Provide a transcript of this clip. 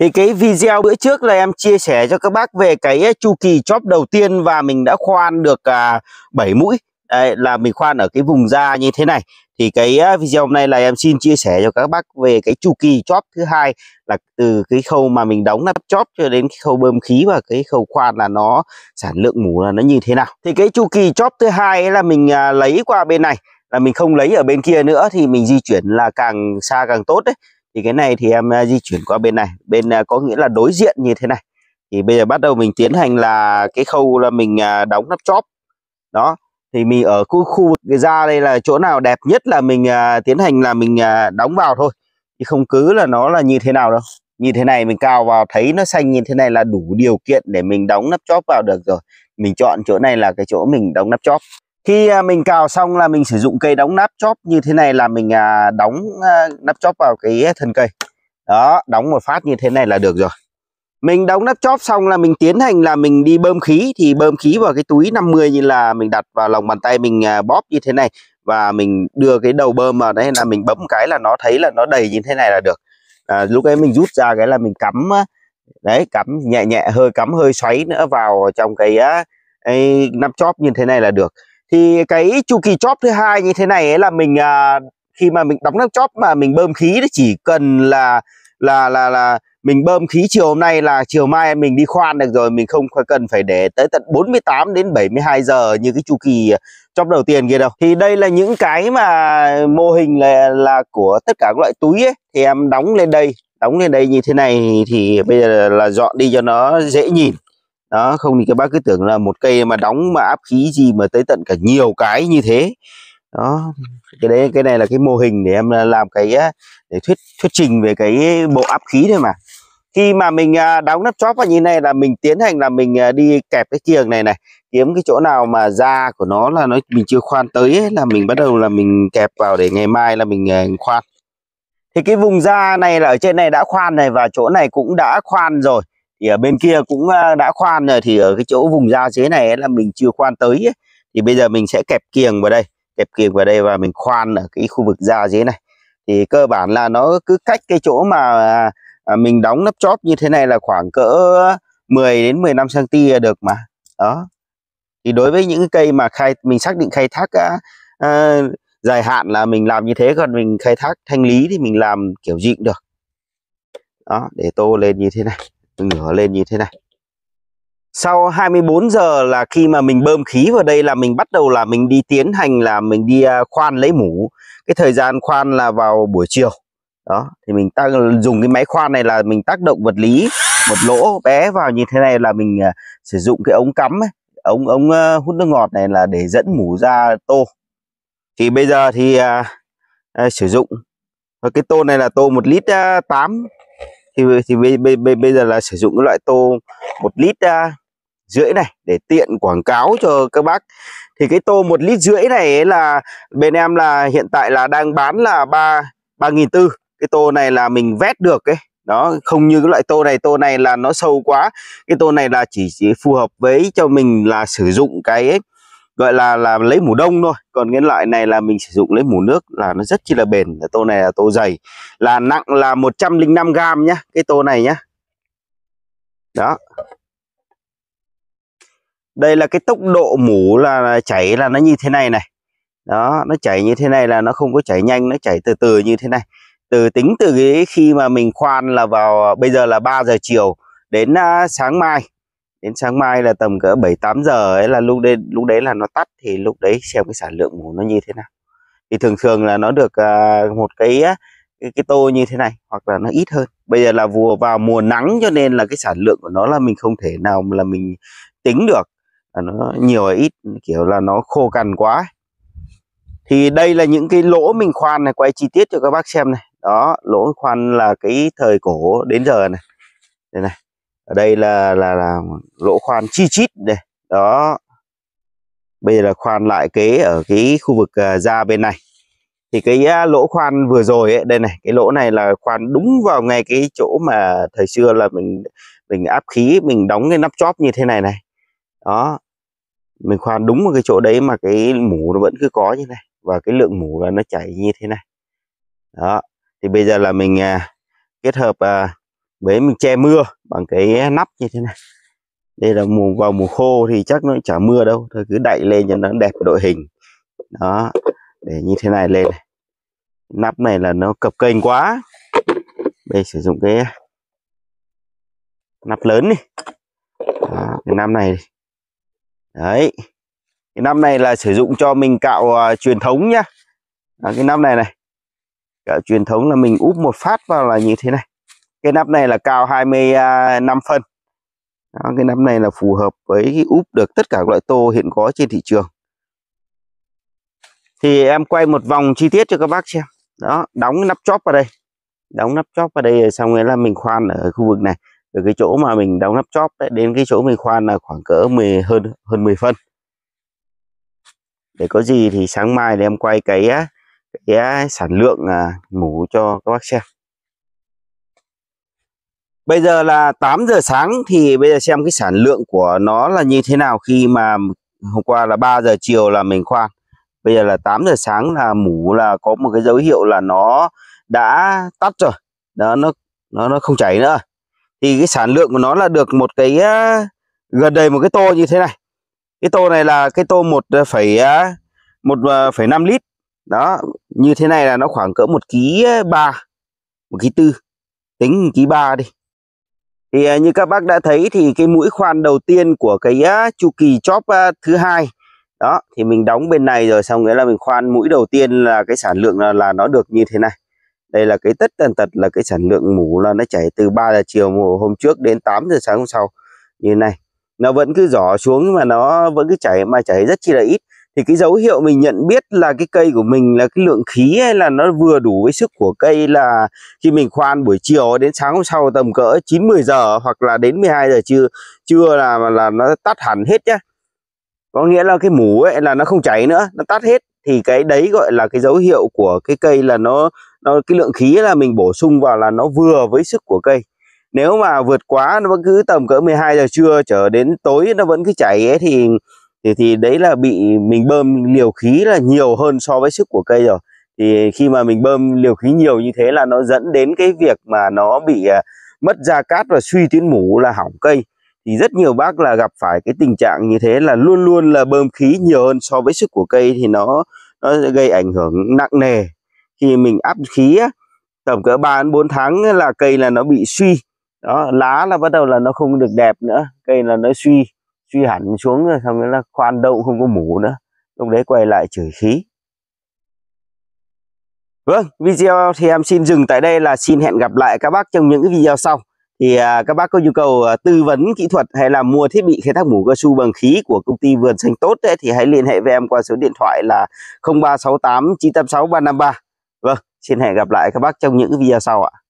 Thì cái video bữa trước là em chia sẻ cho các bác về cái chu kỳ chóp đầu tiên và mình đã khoan được à, 7 mũi. Đấy, là mình khoan ở cái vùng da như thế này. Thì cái video hôm nay là em xin chia sẻ cho các bác về cái chu kỳ chóp thứ hai là từ cái khâu mà mình đóng nắp chóp cho đến cái khâu bơm khí và cái khâu khoan là nó sản lượng mủ là nó như thế nào. Thì cái chu kỳ chóp thứ hai là mình à, lấy qua bên này là mình không lấy ở bên kia nữa thì mình di chuyển là càng xa càng tốt đấy thì cái này thì em à, di chuyển qua bên này bên à, có nghĩa là đối diện như thế này thì bây giờ bắt đầu mình tiến hành là cái khâu là mình à, đóng nắp chóp đó thì mình ở khu khu vực ra đây là chỗ nào đẹp nhất là mình tiến hành là mình đóng vào thôi chứ không cứ là nó là như thế nào đâu như thế này mình cao vào thấy nó xanh như thế này là đủ điều kiện để mình đóng nắp chóp vào được rồi mình chọn chỗ này là cái chỗ mình đóng nắp chóp khi à, mình cào xong là mình sử dụng cây đóng nắp chóp như thế này là mình à, đóng à, nắp chóp vào cái thân cây. Đó, đóng một phát như thế này là được rồi. Mình đóng nắp chóp xong là mình tiến hành là mình đi bơm khí thì bơm khí vào cái túi 50 như là mình đặt vào lòng bàn tay mình bóp như thế này và mình đưa cái đầu bơm vào đấy là mình bấm cái là nó thấy là nó đầy như thế này là được. À, lúc ấy mình rút ra cái là mình cắm đấy cắm nhẹ nhẹ hơi cắm hơi xoáy nữa vào trong cái, cái nắp chóp như thế này là được thì cái chu kỳ chóp thứ hai như thế này ấy là mình à, khi mà mình đóng nắp chóp mà mình bơm khí thì chỉ cần là là là là mình bơm khí chiều hôm nay là chiều mai mình đi khoan được rồi mình không cần phải để tới tận 48 đến 72 giờ như cái chu kỳ trong đầu tiên kia đâu thì đây là những cái mà mô hình là là của tất cả các loại túi ấy thì em đóng lên đây đóng lên đây như thế này thì bây giờ là dọn đi cho nó dễ nhìn đó không thì các bác cứ tưởng là một cây mà đóng mà áp khí gì mà tới tận cả nhiều cái như thế đó cái đấy cái này là cái mô hình để em à, làm cái để thuyết thuyết trình về cái bộ áp khí thôi mà khi mà mình à, đóng nắp chóp và như này là mình tiến hành là mình à, đi kẹp cái kiềng này này kiếm cái chỗ nào mà da của nó là nó mình chưa khoan tới ấy, là mình bắt đầu là mình kẹp vào để ngày mai là mình khoan thì cái vùng da này là ở trên này đã khoan này và chỗ này cũng đã khoan rồi thì ở bên kia cũng ờ, đã khoan rồi thì ở cái chỗ vùng da dưới này là mình chưa khoan tới ấy. thì bây giờ mình sẽ kẹp kiềng vào đây kẹp kiềng vào đây và mình khoan ở cái khu vực da dưới này thì cơ bản là nó cứ cách cái chỗ mà à, mình đóng nắp chóp như thế này là khoảng cỡ 10 đến 15 cm được mà đó thì đối với những cây mà khai mình xác định khai thác à, dài hạn là mình làm như thế còn mình khai thác thanh lý thì mình làm kiểu gì cũng được đó để tô lên như thế này ngửa lên như thế này sau 24 giờ là khi mà mình bơm khí vào đây là mình bắt đầu là mình đi tiến hành là mình đi à, khoan lấy mủ cái thời gian khoan là vào buổi chiều đó thì mình ta dùng cái máy khoan này là mình tác động vật lý một lỗ bé vào như thế này là mình à, sử dụng cái ống cắm ấy, ống ống hút nước ngọt này là để dẫn mủ ra tô thì bây giờ thì uh, uh, sử dụng cái tô này là tô một lít uh, 8 thì thì bây, bây, bây, bây giờ là sử dụng cái loại tô một lít uh, rưỡi này để tiện quảng cáo cho các bác thì cái tô một lít rưỡi này ấy là bên em là hiện tại là đang bán là ba ba nghìn tư cái tô này là mình vét được ấy đó không như cái loại tô này tô này là nó sâu quá cái tô này là chỉ, chỉ phù hợp với cho mình là sử dụng cái ấy, gọi là là lấy mủ đông thôi còn cái loại này là mình sử dụng lấy mủ nước là nó rất chi là bền cái tô này là tô dày là nặng là 105 gram nhá cái tô này nhá đó đây là cái tốc độ mủ là chảy là nó như thế này này đó nó chảy như thế này là nó không có chảy nhanh nó chảy từ từ như thế này từ tính từ cái khi mà mình khoan là vào bây giờ là 3 giờ chiều đến à, sáng mai đến sáng mai là tầm cỡ 7 8 giờ ấy là lúc đấy lúc đấy là nó tắt thì lúc đấy xem cái sản lượng của nó như thế nào. Thì thường thường là nó được à, một cái cái, cái tô như thế này hoặc là nó ít hơn. Bây giờ là vừa vào mùa nắng cho nên là cái sản lượng của nó là mình không thể nào là mình tính được là nó nhiều hay ít kiểu là nó khô cằn quá. Thì đây là những cái lỗ mình khoan này quay chi tiết cho các bác xem này. Đó, lỗ khoan là cái thời cổ đến giờ này. Đây này ở đây là là, là lỗ khoan chi chít đây đó bây giờ là khoan lại kế ở cái khu vực uh, bên này thì cái uh, lỗ khoan vừa rồi ấy, đây này cái lỗ này là khoan đúng vào ngay cái chỗ mà thời xưa là mình mình áp khí mình đóng cái nắp chóp như thế này này đó mình khoan đúng vào cái chỗ đấy mà cái mủ nó vẫn cứ có như này và cái lượng mủ là nó chảy như thế này đó thì bây giờ là mình uh, kết hợp uh, để mình che mưa bằng cái nắp như thế này đây là mùa vào mùa khô thì chắc nó chả mưa đâu thôi cứ đậy lên cho nó đẹp đội hình đó để như thế này lên nắp này là nó cập kênh quá đây sử dụng cái nắp lớn đi đó, cái nắp này đấy cái nắp này là sử dụng cho mình cạo uh, truyền thống nhá đó, cái năm này này cạo truyền thống là mình úp một phát vào là như thế này cái nắp này là cao 25 à, phân đó, cái nắp này là phù hợp với cái úp được tất cả các loại tô hiện có trên thị trường thì em quay một vòng chi tiết cho các bác xem đó đóng nắp chóp vào đây đóng nắp chóp vào đây xong rồi là mình khoan ở khu vực này từ cái chỗ mà mình đóng nắp chóp đấy, đến cái chỗ mình khoan là khoảng cỡ 10 hơn hơn 10 phân để có gì thì sáng mai thì em quay cái cái sản lượng mủ à, cho các bác xem Bây giờ là 8 giờ sáng thì bây giờ xem cái sản lượng của nó là như thế nào khi mà hôm qua là 3 giờ chiều là mình khoan. Bây giờ là 8 giờ sáng là mủ là có một cái dấu hiệu là nó đã tắt rồi. Đó nó nó nó không chảy nữa. Thì cái sản lượng của nó là được một cái gần đầy một cái tô như thế này. Cái tô này là cái tô 1,1,5 à, à, lít. Đó, như thế này là nó khoảng cỡ 1 ký 3, 1 ký 4 tính ký 3 đi thì à, như các bác đã thấy thì cái mũi khoan đầu tiên của cái chu kỳ chóp thứ hai đó thì mình đóng bên này rồi xong nghĩa là mình khoan mũi đầu tiên là cái sản lượng là, là nó được như thế này đây là cái tất tần tật là cái sản lượng mũ là nó chảy từ 3 giờ chiều mùa hôm trước đến 8 giờ sáng hôm sau như này nó vẫn cứ giỏ xuống mà nó vẫn cứ chảy mà chảy rất chi là ít thì cái dấu hiệu mình nhận biết là cái cây của mình là cái lượng khí hay là nó vừa đủ với sức của cây là khi mình khoan buổi chiều đến sáng hôm sau tầm cỡ 9 10 giờ hoặc là đến 12 giờ trưa trưa là là nó tắt hẳn hết nhá. Có nghĩa là cái mủ ấy là nó không cháy nữa, nó tắt hết thì cái đấy gọi là cái dấu hiệu của cái cây là nó nó cái lượng khí là mình bổ sung vào là nó vừa với sức của cây. Nếu mà vượt quá nó vẫn cứ tầm cỡ 12 giờ trưa trở đến tối nó vẫn cứ chảy ấy thì thì thì đấy là bị mình bơm liều khí là nhiều hơn so với sức của cây rồi thì khi mà mình bơm liều khí nhiều như thế là nó dẫn đến cái việc mà nó bị à, mất da cát và suy tuyến mủ là hỏng cây thì rất nhiều bác là gặp phải cái tình trạng như thế là luôn luôn là bơm khí nhiều hơn so với sức của cây thì nó nó gây ảnh hưởng nặng nề khi mình áp khí á, tầm cỡ 3 đến 4 tháng là cây là nó bị suy đó lá là bắt đầu là nó không được đẹp nữa cây là nó suy truy hẳn xuống rồi xong là khoan đậu không có mủ nữa lúc đấy quay lại chửi khí vâng video thì em xin dừng tại đây là xin hẹn gặp lại các bác trong những video sau thì à, các bác có nhu cầu à, tư vấn kỹ thuật hay là mua thiết bị khai thác mủ cao su bằng khí của công ty vườn xanh tốt ấy, thì hãy liên hệ với em qua số điện thoại là 0368 986 353 vâng xin hẹn gặp lại các bác trong những video sau ạ